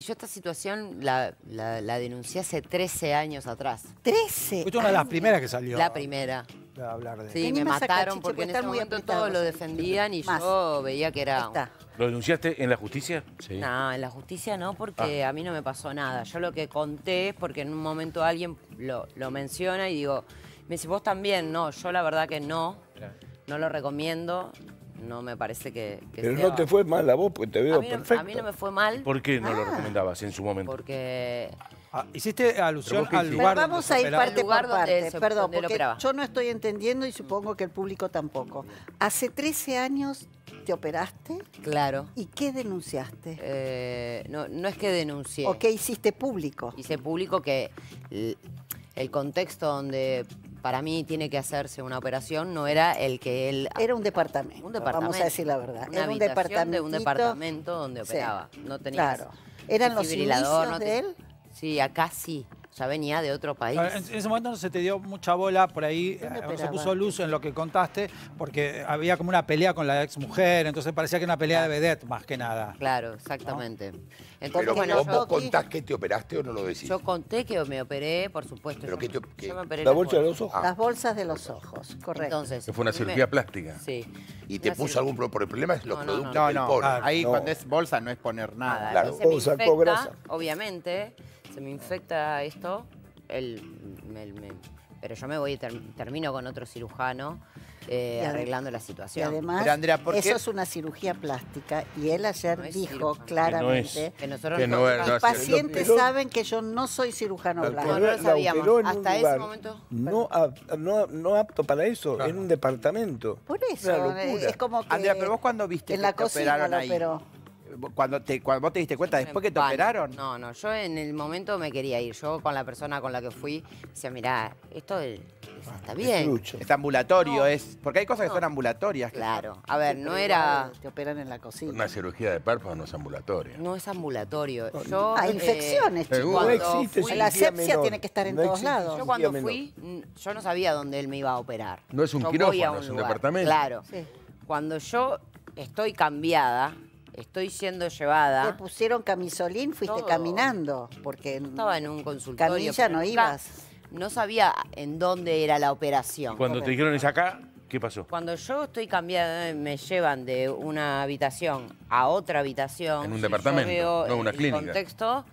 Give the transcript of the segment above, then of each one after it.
Yo esta situación la, la, denuncié hace 13 años atrás. ¿13? Fue una de las primeras que salió. La primera. sí, me mataron porque en ese momento todos lo defendían y yo veía que era... ¿Lo denunciaste en la justicia? Sí. No, en la justicia no, porque ah. a mí no me pasó nada. Yo lo que conté es porque en un momento alguien lo, lo menciona y digo, me dice, vos también, no, yo la verdad que no, no lo recomiendo, no me parece que... que Pero no te fue mal la voz porque te veo perfecto. a mí no me fue mal. ¿Por qué no lo ah, recomendabas en su momento? Porque... Ah, hiciste alusión al lugar vamos a ir parte por parte, perdón, porque yo no estoy entendiendo y supongo que el público tampoco. Hace 13 años te operaste. Claro. ¿Y qué denunciaste? Eh, no, no es que denuncié. ¿O qué hiciste público? Hice público que el contexto donde para mí tiene que hacerse una operación, no era el que él... Era un departamento, vamos a decir la verdad. era un departamento de un departamento donde operaba. no tenía claro. ¿Eran los inicios de él? Sí, acá sí ya venía de otro ah, país. En, ese momento no se te dio mucha bola por ahí, eh, se puso luz en lo que contaste, porque había como una pelea con la ex mujer, entonces parecía que era una pelea de vedette más que nada. Claro, exactamente. Entonces, vos, contás que te operaste o no lo decís. Yo conté que me operé, por supuesto. ¿La bolsa de los ojos? Las bolsas de los ojos, correcto. Entonces, fue una cirugía plástica. Sí. ¿Y te puso algún problema? Por el problema es los no, productos no, no, ah, Ahí cuando es bolsa no es poner nada. Claro, bolsa, grasa. Obviamente me infecta esto, él pero yo me voy y termino con otro cirujano eh, arreglando la situación. además, eso es una cirugía plástica y él ayer dijo claramente que, nosotros los pacientes saben que yo no soy cirujano plástico. No, lo sabíamos. Hasta ese momento. No, no, apto para eso, en un departamento. Por eso, es como Andrea, pero vos cuando viste en la cocina cuando, te, cuando vos te diste cuenta, después que te operaron. No, no, yo en el momento me quería ir. Yo con la persona con la que fui, decía, mira esto está bien. Ah, está Es ambulatorio, es. Porque hay cosas que son ambulatorias. Claro. A ver, no era... Te operan en la cocina. Una cirugía de párpado no es ambulatoria. No es ambulatorio. Yo, eh, infecciones, chicos. la asepsia tiene que estar en todos lados. Yo cuando fui, yo no sabía dónde él me iba a operar. No es un quirófano, es un departamento. Claro. Cuando yo estoy cambiada, estoy siendo llevada. Te pusieron camisolín, fuiste caminando, porque estaba en un consultorio. Camilla no ibas. No sabía en dónde era la operación. cuando te dijeron es acá, ¿qué pasó? Cuando yo estoy cambiando, eh, me llevan de una habitación a otra habitación. En un departamento, no veo una contexto,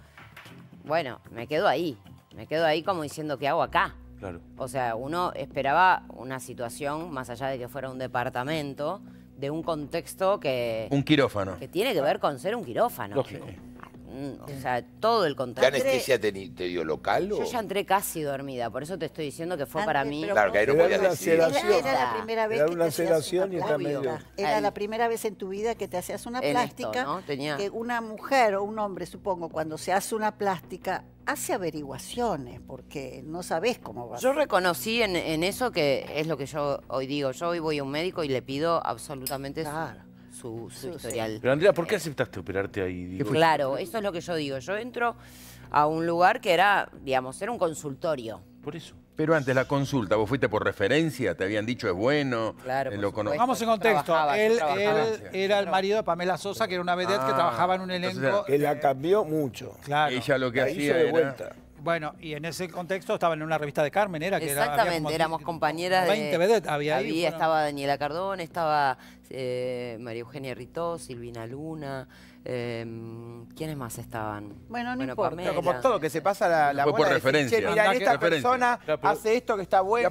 bueno, me quedo ahí. Me quedo ahí como diciendo, ¿qué hago acá? Claro. O sea, uno esperaba una situación, más allá de que fuera un departamento, de un contexto que... Un quirófano. Que tiene que ver con ser un quirófano. O sea, todo el contexto. ¿Qué anestesia te, dio local? ¿o? Yo ya entré casi dormida, por eso te estoy diciendo que fue para mí... Claro, que Era, la primera vez una y está medio. Era la primera vez en tu vida que te hacías una plástica. Tenía... Que una mujer o un hombre, supongo, cuando se hace una plástica hace averiguaciones porque no sabes cómo va. Yo reconocí en, en, eso que es lo que yo hoy digo. Yo hoy voy a un médico y le pido absolutamente su, su, historial. Pero Andrea, ¿por qué eh, aceptaste operarte ahí? Claro, eso es lo que yo digo. Yo entro a un lugar que era, digamos, era un consultorio. Por eso. Pero antes, la consulta, vos fuiste por referencia, te habían dicho es bueno. Claro, eh, lo en contexto. Él, era el marido de Pamela Sosa, que era una vedette que ah, trabajaba en un elenco. que la cambió mucho. Claro. Ella lo que hacía era... Bueno, y en ese contexto estaba en una revista de Carmen, era que Exactamente, éramos compañeras de... 20 había, ahí, Estaba Daniela Cardón, estaba eh, María Eugenia Ritó, Silvina Luna, Em, ¿Quiénes más estaban? Bueno, no bueno, importa. Como todo, que se pasa la, la Fue por referencia. mirá, esta persona hace esto que está bueno.